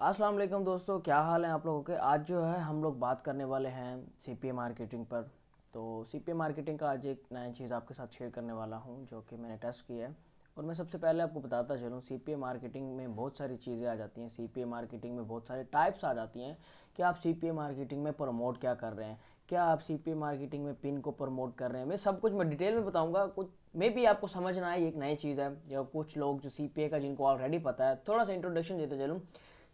अस्सलाम वालेकुम दोस्तों क्या हाल है आप लोगों के आज जो है हम लोग बात करने वाले हैं सी पी मार्केटिंग पर तो सी पी मार्केटिंग का आज एक नया चीज़ आपके साथ शेयर करने वाला हूँ जो कि मैंने टेस्ट किया है और मैं सबसे पहले आपको बताता चलूँ सी पी मार्केटिंग में बहुत सारी चीज़ें आ जाती हैं सी पी मार्केटिंग में बहुत सारे टाइप्स आ जाती हैं कि आप सी पी मार्केटिंग में प्रमोट क्या कर रहे हैं क्या आप सी पी मार्केटिंग में पिन को प्रमोट कर रहे हैं मैं सब कुछ मैं डिटेल में बताऊंगा कुछ मे भी आपको समझना है एक नई चीज़ है या कुछ लोग जो सी पी का जिनको ऑलरेडी पता है थोड़ा सा इंट्रोडक्शन देते चलूँ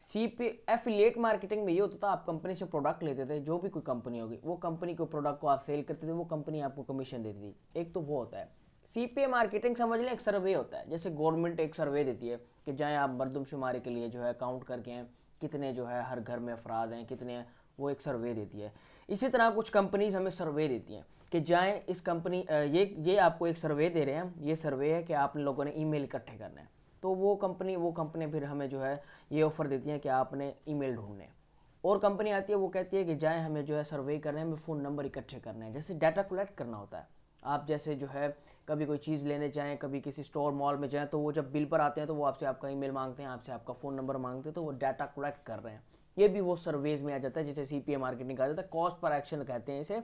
सी पी एफिलेट मार्केटिंग में ये होता था आप कंपनी से प्रोडक्ट लेते थे जो भी कोई कंपनी होगी वो कंपनी के प्रोडक्ट को आप सेल करते थे वो कंपनी आपको कमीशन देती थी एक तो वो होता है सी पी ए मार्केटिंग समझ लें एक सर्वे होता है जैसे गवर्नमेंट एक सर्वे देती है कि जाएँ आप मरदमशुमारी के लिए जो है काउंट करके हैं कितने जो है हर घर में अफराद हैं कितने हैं वो एक सर्वे देती है इसी तरह कुछ कंपनीज हमें सर्वे देती हैं कि जाएँ इस कंपनी ये ये आपको एक सर्वे दे रहे हैं ये सर्वे है कि आप लोगों ने ईमेल इकट्ठे करना है तो वो कंपनी वो कंपनी फिर हमें जो है ये ऑफ़र देती हैं कि आपने ईमेल ढूंढने और कंपनी आती है वो कहती है कि जाएँ हमें जो है सर्वे करने हमें फ़ोन नंबर इकट्ठे करने हैं जैसे डाटा कलेक्ट करना होता है आप जैसे जो है कभी कोई चीज़ लेने जाएँ कभी किसी स्टोर मॉल में जाएँ तो वो जब बिल पर आते हैं तो वो आपसे आपका ईमेल मांगते हैं आपसे आपका फ़ोन नंबर मांगते हैं तो वो डाटा कलेक्ट कर रहे हैं ये भी वो सर्वेज में आ जाता है जिसे सी पी मार्केटिंग कहा जाता है कॉस्ट पर एक्शन कहते हैं इसे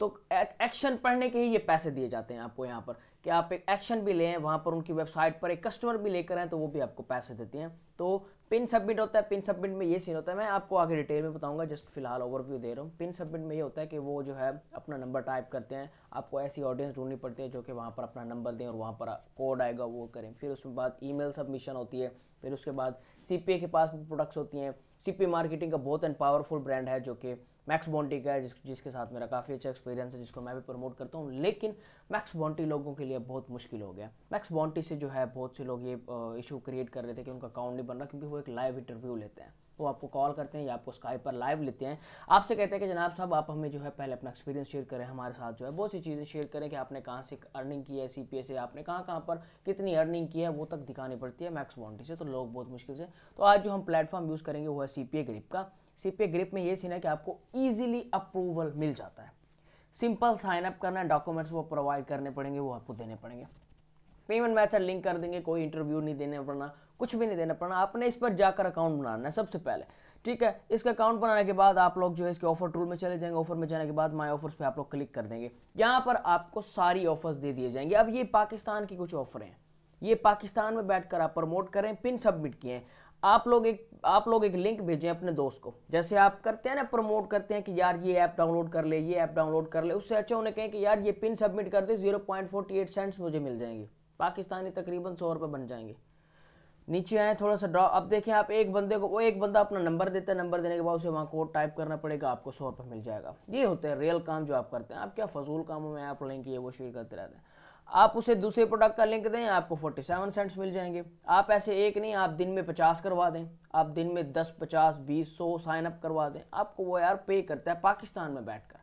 तो एक्शन पढ़ने के ही ये पैसे दिए जाते हैं आपको यहाँ पर कि आप एक एक्शन भी लें वहाँ पर उनकी वेबसाइट पर एक कस्टमर भी लेकर आएँ तो वो भी आपको पैसे देती हैं तो पिन सबमिट होता है पिन सबमिट में ये सीन होता है मैं आपको आगे डिटेल में बताऊंगा जस्ट फिलहाल ओवरव्यू दे रहा हूँ पिन सबमिट में ये होता है कि वो जो है अपना नंबर टाइप करते हैं आपको ऐसी ऑडियंस ढूंढनी पड़ती है जो कि वहाँ पर अपना नंबर दें और वहाँ पर कोड आएगा वो करें फिर उसके बाद ई सबमिशन होती है फिर उसके बाद सी के पास भी प्रोडक्ट्स होती हैं सी मार्केटिंग का बहुत एंड पावरफुल ब्रांड है जो कि मैक्स बॉन्टी का है जिस, जिसके साथ मेरा काफ़ी अच्छा एक्सपीरियंस है जिसको मैं भी प्रमोट करता हूँ लेकिन मैक्स बॉन्टी लोगों के लिए बहुत मुश्किल हो गया मैक्स बॉन्टी से जो है बहुत से लोग ये इशू क्रिएट कर रहे थे कि उनका अकाउंट नहीं बन रहा क्योंकि वो एक लाइव इंटरव्यू लेते हैं वो आपको कॉल करते हैं या आपको स्काइप पर लाइव लेते हैं आपसे कहते हैं कि जनाब साहब आप हमें जो है पहले अपना एक्सपीरियंस शेयर करें हमारे साथ जो है बहुत सी चीज़ें शेयर करें कि आपने कहाँ से अर्निंग की है सी पी से आपने कहाँ कहाँ पर कितनी अर्निंग की है वो तक दिखानी पड़ती है मैक्स बॉन्टी से तो लोग बहुत मुश्किल से तो आज जो हम प्लेटफॉर्म यूज़ करेंगे वो है सी पी ग्रिप का सीपीए ग्रिप में ये सीन है कि आपको इजीली अप्रूवल मिल जाता है सिंपल साइन अप करना है डॉक्यूमेंट्स वो प्रोवाइड करने पड़ेंगे वो आपको देने पड़ेंगे पेमेंट मैथड लिंक कर देंगे कोई इंटरव्यू नहीं देने पड़ना कुछ भी नहीं देना पड़ना आपने इस पर जाकर अकाउंट बनाना है सबसे पहले ठीक है इसका अकाउंट बनाने के बाद आप लोग जो है इसके ऑफर टूल में चले जाएंगे ऑफर में जाने के बाद माय ऑफर्स पे आप लोग क्लिक कर देंगे यहाँ पर आपको सारी ऑफर्स दे दिए जाएंगे अब ये पाकिस्तान की कुछ ऑफर हैं ये पाकिस्तान में बैठकर आप प्रमोट करें पिन सबमिट किए हैं आप लोग एक आप लोग एक लिंक भेजें अपने दोस्त को जैसे आप करते हैं ना प्रमोट करते हैं कि यार ये ऐप डाउनलोड कर ले ये ऐप डाउनलोड कर ले उससे अच्छा उन्हें कहें कि यार ये पिन सबमिट कर दे zero point forty eight cents मुझे मिल जाएंगे पाकिस्तानी तकरीबन सौ रुपये बन जाएंगे नीचे आए थोड़ा सा ड्रॉ अब देखें आप एक बंदे को वो एक बंदा अपना नंबर देता है नंबर देने के बाद उसे वहाँ कोड टाइप करना पड़ेगा आपको सौ रुपये मिल जाएगा ये होते हैं रियल काम जो आप करते हैं आप क्या फजूल कामों में आप लेंगे ये वो शेयर करते रहते हैं आप उसे दूसरे प्रोडक्ट का लिंक दें आपको 47 सेंट्स मिल जाएंगे आप ऐसे एक नहीं आप दिन में 50 करवा दें आप दिन में 10 50 20 100 साइन अप करवा दें आपको वो यार पे करता है पाकिस्तान में बैठकर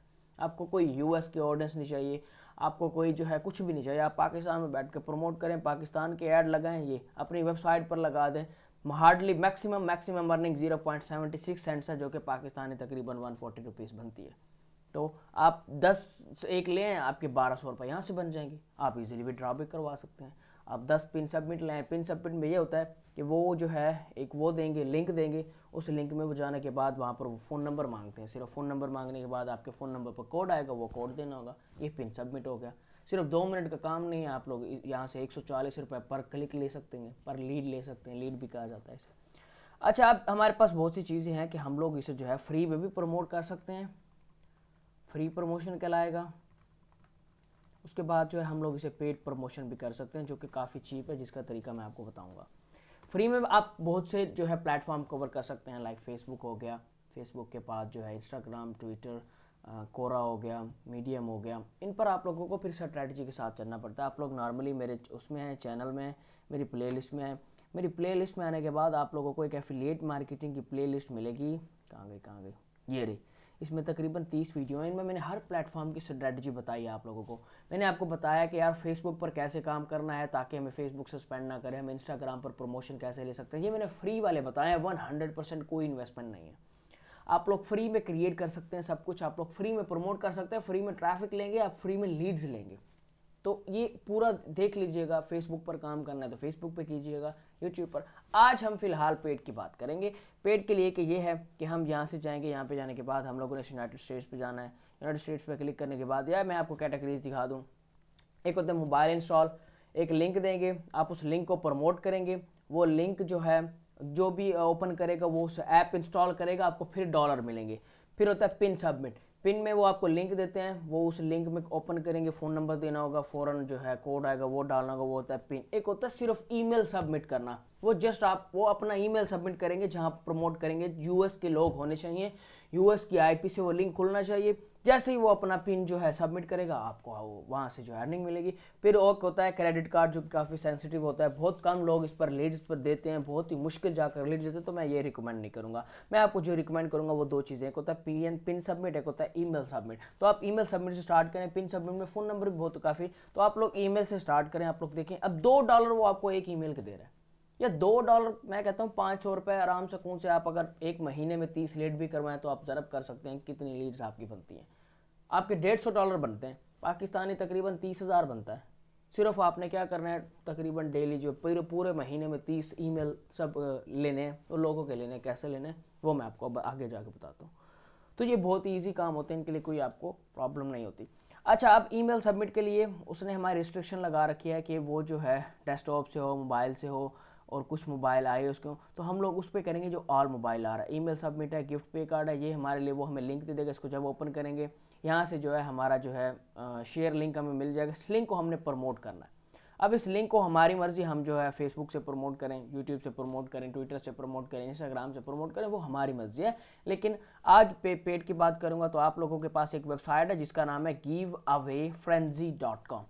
आपको कोई यूएस के ऑडियंस नहीं चाहिए आपको कोई जो है कुछ भी नहीं चाहिए आप पाकिस्तान में बैठ कर प्रमोट करें पाकिस्तान के ऐड लगाएं ये अपनी वेबसाइट पर लगा दें hardly maximum maximum earning zero point seventy six cents है जो कि पाकिस्तानी तकरीबन वन फोर्टी रुपीज़ बनती है तो आप दस एक लें आपके बारह सौ रुपये यहाँ से बन जाएंगे आप इजीली भी ड्रा भी करवा सकते हैं आप दस पिन सबमिट लें पिन सबमिट में ये होता है कि वो जो है एक वो देंगे लिंक देंगे उस लिंक में वो जाने के बाद वहाँ पर वो फ़ोन नंबर मांगते हैं सिर्फ फ़ोन नंबर मांगने के बाद आपके फ़ोन नंबर पर कोड आएगा वो कोड देना होगा ये पिन सबमिट हो गया सिर्फ दो मिनट का काम नहीं है आप लोग यहाँ से एक सौ पर क्लिक ले सकते हैं पर लीड ले सकते हैं लीड भी कहा जाता है इसे अच्छा अब हमारे पास बहुत सी चीज़ें हैं कि हम लोग इसे जो है फ्री में भी प्रमोट कर सकते हैं फ्री प्रमोशन कहलाएगा उसके बाद जो है हम लोग इसे पेड प्रमोशन भी कर सकते हैं जो कि काफ़ी चीप है जिसका तरीका मैं आपको बताऊँगा फ्री में आप बहुत से जो है प्लेटफॉर्म कवर कर सकते हैं लाइक फेसबुक हो गया फेसबुक के पास जो है इंस्टाग्राम ट्विटर कोरा हो गया मीडियम हो गया इन पर आप लोगों को फिर स्ट्रैटेजी के साथ चलना पड़ता है आप लोग नॉर्मली मेरे उसमें हैं चैनल में मेरी प्ले में है मेरी प्ले में आने के बाद आप लोगों को एक एफिलेट मार्केटिंग की प्ले मिलेगी कहाँ गई कहाँ गई ये रही इसमें तकरीबन तीस वीडियो हैं इनमें मैंने हर प्लेटफॉर्म की स्ट्रैटेजी बताई है आप लोगों को मैंने आपको बताया कि यार फेसबुक पर कैसे काम करना है ताकि हमें फेसबुक सस्पेंड ना करें हम इंस्टाग्राम पर प्रमोशन कैसे ले सकते हैं ये मैंने फ्री वाले बताए हैं वन हंड्रेड परसेंट कोई इन्वेस्टमेंट नहीं है आप लोग फ्री में क्रिएट कर सकते हैं सब कुछ आप लोग फ्री में प्रमोट कर सकते हैं फ्री में ट्रैफिक लेंगे आप फ्री में लीड्स लेंगे तो ये पूरा देख लीजिएगा फेसबुक पर काम करना है तो फेसबुक पे कीजिएगा यूट्यूब पर आज हम फिलहाल पेड की बात करेंगे पेड के लिए कि ये है कि हम यहाँ से जाएंगे यहाँ पे जाने के बाद हम लोगों ने यूनाइटेड स्टेट्स पे जाना है यूनाइटेड स्टेट्स पे क्लिक करने के बाद या मैं आपको कैटेगरीज दिखा दूँ एक होता है मोबाइल इंस्टॉल एक लिंक देंगे आप उस लिंक को प्रमोट करेंगे वो लिंक जो है जो भी ओपन करेगा वो उस ऐप इंस्टॉल करेगा आपको फिर डॉलर मिलेंगे फिर होता है पिन सबमिट पिन में वो आपको लिंक देते हैं वो उस लिंक में ओपन करेंगे फ़ोन नंबर देना होगा फ़ौरन जो है कोड आएगा वो डालना होगा वो होता है पिन एक होता है सिर्फ ईमेल सबमिट करना वो जस्ट आप वो अपना ईमेल सबमिट करेंगे जहाँ प्रमोट करेंगे यूएस के लोग होने चाहिए यूएस की आईपी से वो लिंक खुलना चाहिए जैसे ही वो अपना पिन जो है सबमिट करेगा आपको वो वहाँ से जो अर्निंग मिलेगी फिर और होता है क्रेडिट कार्ड जो काफ़ी सेंसिटिव होता है बहुत कम लोग इस पर लीड्स पर देते हैं बहुत ही मुश्किल जाकर लीड्स देते हैं तो मैं ये रिकमेंड नहीं करूँगा मैं आपको जो रिकमेंड करूँगा वो दो चीज़ें एक होता है पी एन पिन सबमिट एक होता है ई मेल सबमिट तो आप ई मेल सबमिट से स्टार्ट करें पिन सबमिट में फ़ोन नंबर भी बहुत काफ़ी तो आप लोग ई मेल से स्टार्ट करें आप लोग देखें अब दो डॉलर वो आपको एक ई मेल के दे रहे हैं या दो डॉलर मैं कहता हूँ पाँच सौ रुपये आराम से कौन से आप अगर एक महीने में तीस लीड भी करवाएं तो आप ज़रब कर सकते हैं कितनी लीड्स आपकी बनती हैं आपके डेढ़ सौ डॉलर बनते हैं पाकिस्तानी तकरीबन तीस हज़ार बनता है सिर्फ आपने क्या करना है तकरीबन डेली जो पूरे पूरे महीने में तीस ई सब लेने हैं और लोगों के लेने कैसे लेने वो मैं आपको आगे जाके बताता हूँ तो ये बहुत ही ईजी काम होते हैं इनके लिए कोई आपको प्रॉब्लम नहीं होती अच्छा अब ईमेल सबमिट के लिए उसने हमारी रिस्ट्रिक्शन लगा रखी है कि वो जो है डेस्कटॉप से हो मोबाइल से हो और कुछ मोबाइल आए उसको तो हम लोग उस पर करेंगे जो ऑल मोबाइल आ रहा है ईमेल सबमिट है गिफ्ट पे कार्ड है ये हमारे लिए वो हमें लिंक दे देगा इसको जब ओपन करेंगे यहाँ से जो है हमारा जो है शेयर लिंक हमें मिल जाएगा इस लिंक को हमने प्रमोट करना है अब इस लिंक को हमारी मर्ज़ी हम जो है फेसबुक से प्रमोट करें यूट्यूब से प्रमोट करें ट्विटर से प्रमोट करें इंस्टाग्राम से प्रमोट करें वो हमारी मर्ज़ी है लेकिन आज पे पेड की बात करूँगा तो आप लोगों के पास एक वेबसाइट है जिसका नाम है give away frenzy dot com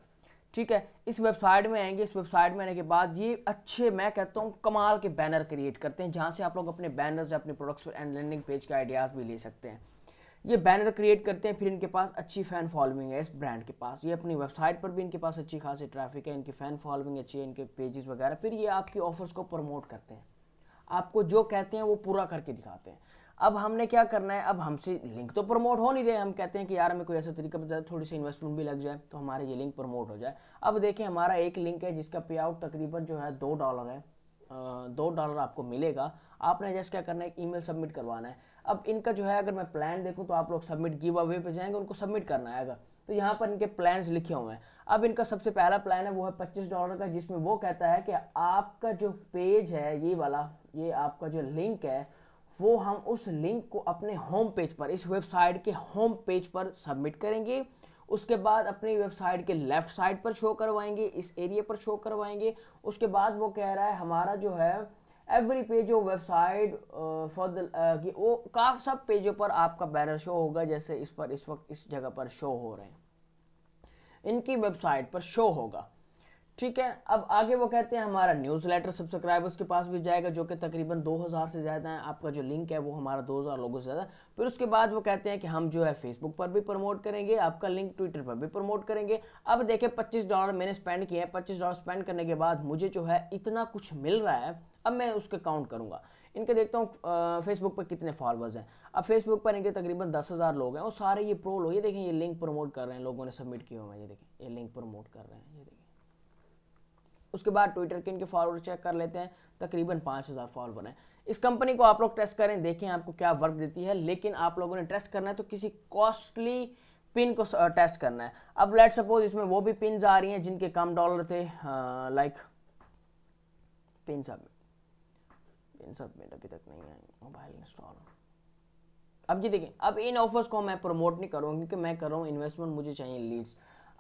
ठीक है इस वेबसाइट में आएंगे इस वेबसाइट में आने के बाद ये अच्छे मैं कहता हूँ कमाल के बैनर क्रिएट करते हैं जहाँ से आप लोग अपने बैनर्स अपने प्रोडक्ट्स पर एंड लैंडिंग पेज के आइडियाज़ भी ले सकते हैं ये बैनर क्रिएट करते हैं फिर इनके पास अच्छी फ़ैन फॉलोइंग है इस ब्रांड के पास ये अपनी वेबसाइट पर भी इनके पास अच्छी खासी ट्रैफिक है इनकी फ़ैन फॉलोइंग अच्छी है इनके पेजेस वगैरह फिर ये आपकी ऑफर्स को प्रमोट करते हैं आपको जो कहते हैं वो पूरा करके दिखाते हैं अब हमने क्या करना है अब हमसे लिंक तो प्रमोट हो नहीं रहे हम कहते हैं कि यार हमें कोई ऐसा तरीका बता थोड़ी सी इन्वेस्टमेंट भी लग जाए तो हमारे ये लिंक प्रमोट हो जाए अब देखें हमारा एक लिंक है जिसका पे आउट तकरीबन जो है दो डॉलर है दो डॉलर आपको मिलेगा आपने जस्ट क्या करना है ई मेल सबमिट करवाना है अब इनका जो है अगर मैं प्लान देखूँ तो आप लोग सबमिट गिव अवे पर जाएंगे उनको सबमिट करना है अगर तो यहाँ पर इनके प्लान्स लिखे हुए हैं अब इनका सबसे पहला प्लान है वो है पच्चीस डॉलर का जिसमें वो कहता है कि आपका जो पेज है ये वाला ये आपका जो लिंक है वो हम उस लिंक को अपने होम पेज पर इस वेबसाइट के होम पेज पर सबमिट करेंगे उसके बाद अपनी वेबसाइट के लेफ़्ट साइड पर शो करवाएंगे इस एरिया पर शो करवाएंगे उसके बाद वो कह रहा है हमारा जो है every page of website for the वो का सब पेजों पर आपका बैनर शो होगा जैसे इस पर इस वक्त इस जगह पर शो हो रहे हैं इनकी वेबसाइट पर शो होगा ठीक है अब आगे वो कहते हैं हमारा न्यूज़ लेटर सब्सक्राइबर्स के पास भी जाएगा जो कि तकरीबन 2000 से ज़्यादा है आपका जो लिंक है वो हमारा 2000 लोगों से ज़्यादा फिर उसके बाद वो कहते हैं कि हम जो है फेसबुक पर भी प्रमोट करेंगे आपका लिंक ट्विटर पर भी प्रमोट करेंगे अब देखें पच्चीस डॉलर मैंने स्पेंड किया है पच्चीस डॉलर स्पेंड करने के बाद मुझे जो है इतना कुछ मिल रहा है अब मैं उसके काउंट करूँगा इनके देखता हूँ फेसबुक पर कितने फॉलोअर्स हैं अब फेसबुक पर इनके तकरीबन दस हज़ार लोग हैं और सारे ये प्रो लोग ये देखें ये लिंक प्रमोट कर रहे हैं लोगों ने सबमिट किया हुआ है ये देखें ये लिंक प्रमोट कर रहे हैं ये देखें उसके बाद ट्विटर के इनके फॉलोअर चेक कर लेते हैं तकरीबन पाँच हज़ार फॉलोअर हैं इस कंपनी को आप लोग टेस्ट करें देखें आपको क्या वर्क देती है लेकिन आप लोगों ने टेस्ट करना है तो किसी कॉस्टली पिन को टेस्ट करना है अब लेट सपोज इसमें वो भी पिन आ रही हैं जिनके कम डॉलर थे like pin sub pin sub में अभी तक नहीं आई मोबाइल इंस्टॉल अब जी देखें अब इन ऑफर्स को मैं प्रमोट नहीं करूँगा क्योंकि मैं कर रहा हूँ इन्वेस्टमेंट मुझे चाहिए लीड्स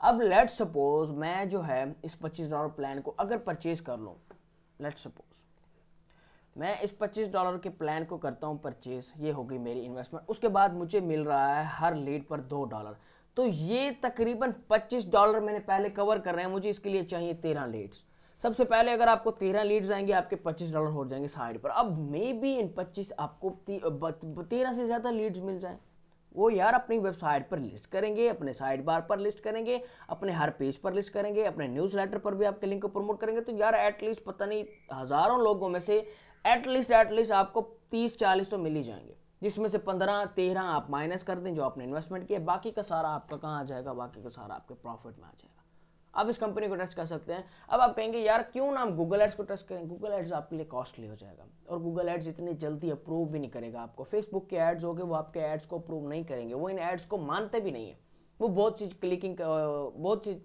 अब लेट सपोज मैं जो है इस पच्चीस डॉलर प्लान को अगर परचेज कर लूँ लेट सपोज मैं इस पच्चीस डॉलर के प्लान को करता हूँ परचेज ये होगी मेरी इन्वेस्टमेंट उसके बाद मुझे मिल रहा है हर लीड पर दो डॉलर तो ये तकरीबन पच्चीस डॉलर मैंने पहले कवर कर रहे हैं मुझे इसके लिए चाहिए तेरह लीड्स सबसे पहले अगर आपको तेरह लीड्स आएंगे आपके पच्चीस डॉलर हो जाएंगे साइड पर अब मे बी इन पच्चीस आपको तेरह से ज़्यादा लीड्स मिल जाएँ वो यार अपनी वेबसाइट पर लिस्ट करेंगे अपने साइड बार पर लिस्ट करेंगे अपने हर पेज पर लिस्ट करेंगे अपने न्यूज़ लेटर पर भी आपके लिंक को प्रमोट करेंगे तो यार एटलीस्ट पता नहीं हज़ारों लोगों में से एटलीस्ट एटलीस्ट आपको तीस चालीस तो मिल ही जाएंगे जिसमें से पंद्रह तेरह आप माइनस कर दें जो आपने इन्वेस्टमेंट किया बाकी का सारा आपका कहाँ आ जाएगा बाकी का सारा आपके प्रॉफिट में आ जाएगा आप इस कंपनी को ट्रस्ट कर सकते हैं अब आप कहेंगे यार क्यों ना हम गूगल एड्स को ट्रस्ट करें गूगल एड्स आपके लिए कॉस्टली हो जाएगा और गूगल एड्स इतनी जल्दी अप्रूव भी नहीं करेगा आपको फेसबुक के एड्स हो गए वो आपके एड्स को अप्रूव नहीं करेंगे वो इन एड्स को मानते भी नहीं है वो बहुत चीज़ क्लिकिंग बहुत चीज़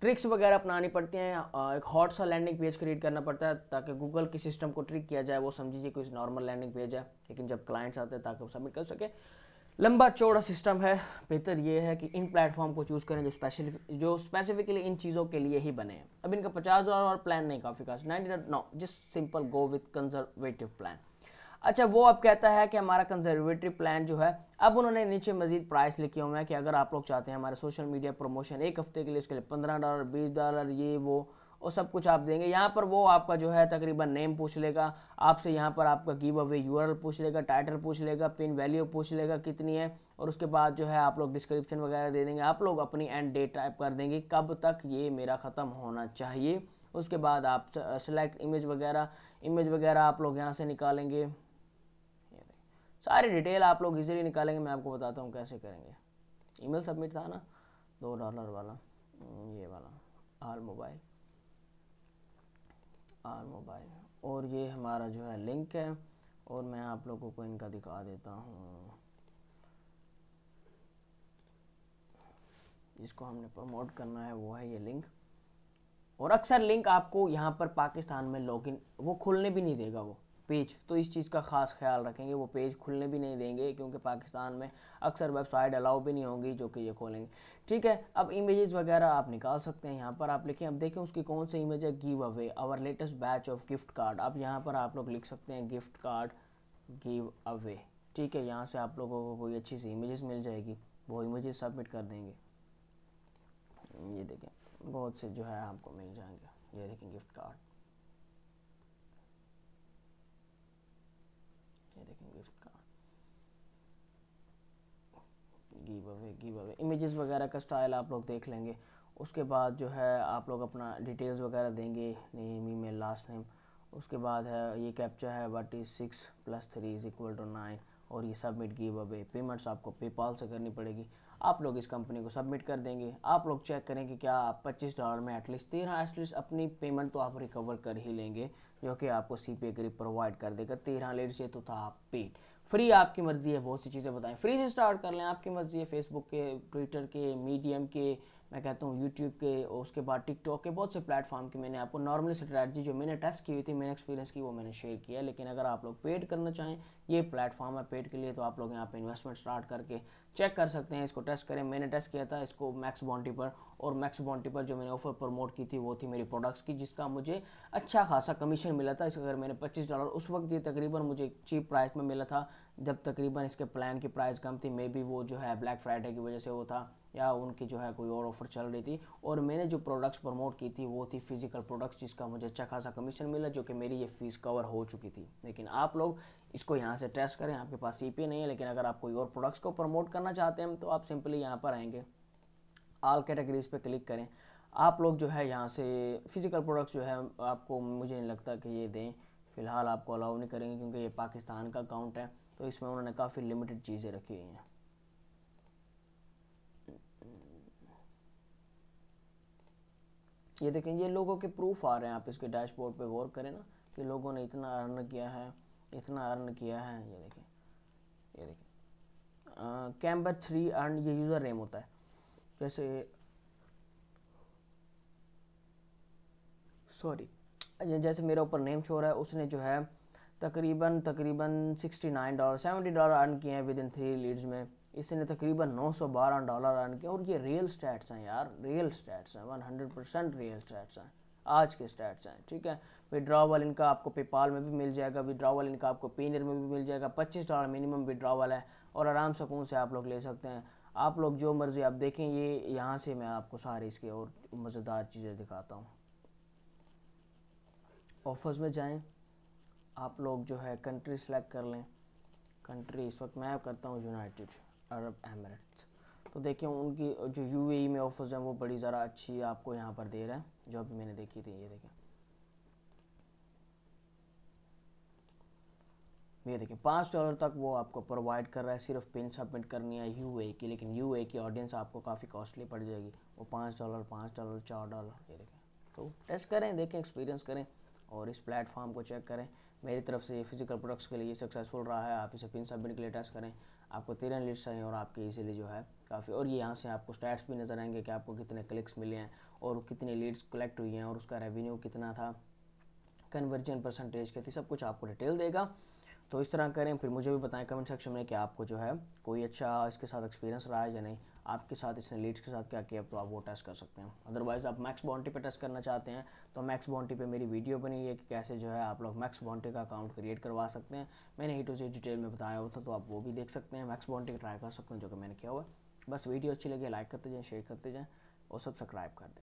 ट्रिक्स वगैरह अपनानी पड़ती हैं एक हॉट सा लैंडिंग पेज क्रिएट करना पड़ता है ताकि गूगल के सिस्टम को ट्रिक किया जाए वो समझ लीजिए कोई नॉर्मल लैंडिंग पेज है लेकिन जब क्लाइंट्स आते हैं ताकि वो सबमिट कर सके लंबा चौड़ा सिस्टम है बेहतर ये है कि इन प्लेटफॉर्म को चूज़ करें जो स्पेसिफिक जो स्पेसिफिकली इन चीज़ों के लिए ही बने हैं अब इनका पचास हज़ार और प्लान नहीं काफ़ी खास ninety no just simple go with conservative plan अच्छा वो अब कहता है कि हमारा कंजर्वेटिव प्लान जो है अब उन्होंने नीचे मजीद प्राइस लिखे हुए हैं कि अगर आप लोग चाहते हैं हमारे सोशल मीडिया प्रमोशन एक हफ्ते के लिए उसके लिए पंद्रह डॉलर बीस डॉलर ये वो और सब कुछ आप देंगे यहाँ पर वो आपका जो है तकरीबन नेम पूछ लेगा आपसे यहाँ पर आपका गिव अवे यू पूछ लेगा टाइटल पूछ लेगा पिन वैल्यू पूछ लेगा कितनी है और उसके बाद जो है आप लोग डिस्क्रिप्शन वगैरह दे देंगे आप लोग अपनी एंड डेट टाइप कर देंगे कब तक ये मेरा ख़त्म होना चाहिए उसके बाद आप सेलेक्ट इमेज वगैरह इमेज वगैरह आप लोग यहाँ से निकालेंगे सारी डिटेल आप लोग इजीली निकालेंगे मैं आपको बताता हूँ कैसे करेंगे ईमेल सबमिट था ना दो डॉलर वाला ये वाला हाल मोबाइल आर मोबाइल और ये हमारा जो है लिंक है और मैं आप लोगों को इनका दिखा देता हूँ जिसको हमने प्रमोट करना है वो है ये लिंक और अक्सर लिंक आपको यहाँ पर पाकिस्तान में लॉगिन वो खुलने भी नहीं देगा वो पेज तो इस चीज़ का ख़ास ख्याल रखेंगे वो पेज खुलने भी नहीं देंगे क्योंकि पाकिस्तान में अक्सर वेबसाइट अलाउ भी नहीं होंगी जो कि ये खोलेंगे ठीक है अब इमेजेस वगैरह आप निकाल सकते हैं यहाँ पर आप लिखें अब देखें उसकी कौन सी इमेज है give away our latest batch of gift card अब यहाँ पर आप लोग लिख सकते हैं गिफ्ट कार्ड गिव अवे ठीक है यहाँ से आप लोगों को कोई अच्छी सी इमेज़ मिल जाएगी वो इमेज सबमिट कर देंगे ये देखें बहुत से जो है आपको मिल जाएंगे ये देखें गिफ्ट कार्ड ये देखें gift card give away give away images वगैरह का स्टाइल आप लोग देख लेंगे उसके बाद जो है आप लोग अपना डिटेल्स वगैरह देंगे name E mail last name उसके बाद है ये कैप्चर है what is six plus three is equal to nine और ये सबमिट गिव अवे पेमेंट्स आपको पेपाल से करनी पड़ेगी आप लोग इस कंपनी को सबमिट कर देंगे आप लोग चेक करें कि क्या आप पच्चीस डॉलर में एटलीस्ट तेरह एटलीस्ट अपनी पेमेंट तो आप रिकवर कर ही लेंगे जो कि आपको सी पी करीब प्रोवाइड कर देगा तेरह लेट से तो था आप पेड फ्री आपकी मर्ज़ी है बहुत सी चीज़ें बताएं फ्री से स्टार्ट कर लें आपकी मर्ज़ी है फेसबुक के ट्विटर के मीडियम के मैं कहता हूँ यूट्यूब के और उसके बाद टिकटॉक के बहुत से प्लेटफॉर्म की मैंने आपको नॉर्मली स्ट्रैटी जो मैंने टेस्ट की हुई थी मैंने एक्सपीरियंस की वो मैंने शेयर किया लेकिन अगर आप लोग पेड करना चाहें ये प्लेटफॉर्म है पेड के लिए तो आप लोग यहाँ पे इन्वेस्टमेंट स्टार्ट करके चेक कर सकते हैं इसको टेस्ट करें मैंने टेस्ट किया था इसको मैक्स बॉन्टी पर और मैक्स बॉन्टी पर जो मैंने ऑफर प्रमोट की थी वो थी मेरी प्रोडक्ट्स की जिसका मुझे अच्छा खासा कमीशन मिला था इसका अगर मैंने पच्चीस डॉलर उस वक्त ये तकरीबन मुझे चीप प्राइस में मिला था जब तकरीबन इसके प्लान की प्राइस कम थी मे बी वो जो है ब्लैक फ्राइडे की वजह से वो था या उनकी जो है कोई और ऑफर चल रही थी और मैंने जो प्रोडक्ट्स प्रमोट की थी वो थी फिजिकल प्रोडक्ट्स जिसका मुझे अच्छा खासा कमीशन मिला जो कि मेरी ये फ़ीस कवर हो चुकी थी लेकिन आप लोग इसको यहाँ से टेस्ट करें आपके पास सी नहीं है लेकिन अगर आप कोई और प्रोडक्ट्स को प्रमोट करना चाहते हैं तो आप सिंपली यहाँ पर आएँगे आल कैटेगरीज पर क्लिक करें आप लोग जो है यहाँ से फिज़िकल प्रोडक्ट्स जो है आपको मुझे नहीं लगता कि ये दें फ़िलहाल आपको अलाउ नहीं करेंगे क्योंकि ये पाकिस्तान का अकाउंट है तो इसमें उन्होंने काफ़ी लिमिटेड चीज़ें रखी हुई हैं ये देखें ये लोगों के प्रूफ आ रहे हैं आप इसके डैशबोर्ड पे गौर करें ना कि लोगों ने इतना अर्न किया है इतना अर्न किया है ये देखें ये देखें कैम्बर थ्री अर्न ये यूज़र नेम होता है जैसे सॉरी जैसे मेरे ऊपर नेम शो रहा है उसने जो है तकरीबन तकरीबन sixty nine dollar seventy dollar earn किए हैं विद इन थ्री लीड्स में इसने तकरीबन 912 डॉलर अर्न किया और ये रियल स्टैट्स हैं यार रियल स्टैट्स हैं 100 परसेंट रियल स्टैट्स हैं आज के स्टैट्स हैं ठीक है विड्रावल इनका आपको पेपाल में भी मिल जाएगा विड्रावल इनका आपको पेनर में भी मिल जाएगा पच्चीस डॉलर मिनिमम विड्रावल है और आराम सकून से आप लोग ले सकते हैं आप लोग जो मर्ज़ी आप देखें ये यहाँ से मैं आपको सारी इसके और मज़ेदार चीज़ें दिखाता हूँ ऑफर्स में जाएं आप लोग जो है कंट्री सेलेक्ट कर लें कंट्री इस वक्त मैं करता हूँ यूनाइटेड अरब एमरेट्स तो देखिए उनकी जो यूएई में ऑफर्स हैं वो बड़ी ज़रा अच्छी आपको यहाँ पर दे रहे हैं जो अभी मैंने देखी थी ये देखें ये देखिए पाँच डॉलर तक वो आपको प्रोवाइड कर रहा है सिर्फ पिन सबमिट करनी है यू की लेकिन यू की ऑडियंस आपको काफ़ी कॉस्टली पड़ जाएगी वो पाँच डॉलर पाँच डॉलर चार डॉलर ये देखें तो टेस्ट करें देखें एक्सपीरियंस करें और इस प्लेटफॉर्म को चेक करें मेरी तरफ से ये फिजिकल प्रोडक्ट्स के लिए सक्सेसफुल रहा है आप इसे पिन सबमिट के लिए टेस्ट करें आपको तेरह लीड्स हैं और आपके इजीली जो है काफ़ी और ये यहाँ से आपको स्टैट्स भी नज़र आएंगे कि आपको कितने क्लिक्स मिले हैं और कितने लीड्स कलेक्ट हुई हैं और उसका रेवेन्यू कितना था कन्वर्जन परसेंटेज क्या थी सब कुछ आपको डिटेल देगा तो इस तरह करें फिर मुझे भी बताएं कमेंट सेक्शन में कि आपको जो है कोई अच्छा इसके साथ एक्सपीरियंस रहा है या नहीं आपके साथ इसने लीड्स के साथ क्या किया तो आप वो टेस्ट कर सकते हैं अदरवाइज़ आप मैक्स बॉन्टी पे टेस्ट करना चाहते हैं तो मैक्स बॉन्टी पे मेरी वीडियो बनी है कि कैसे जो है आप लोग मैक्स बॉन्टी का अकाउंट क्रिएट करवा सकते हैं मैंने ही टू से डिटेल में बताया होता तो आप वो भी देख सकते हैं मैक्स बॉन्टी ट्राई कर सकते हैं जो कि मैंने किया हुआ बस वीडियो अच्छी लगी लाइक करते जाएँ शेयर करते जाएँ और सब्सक्राइब कर दें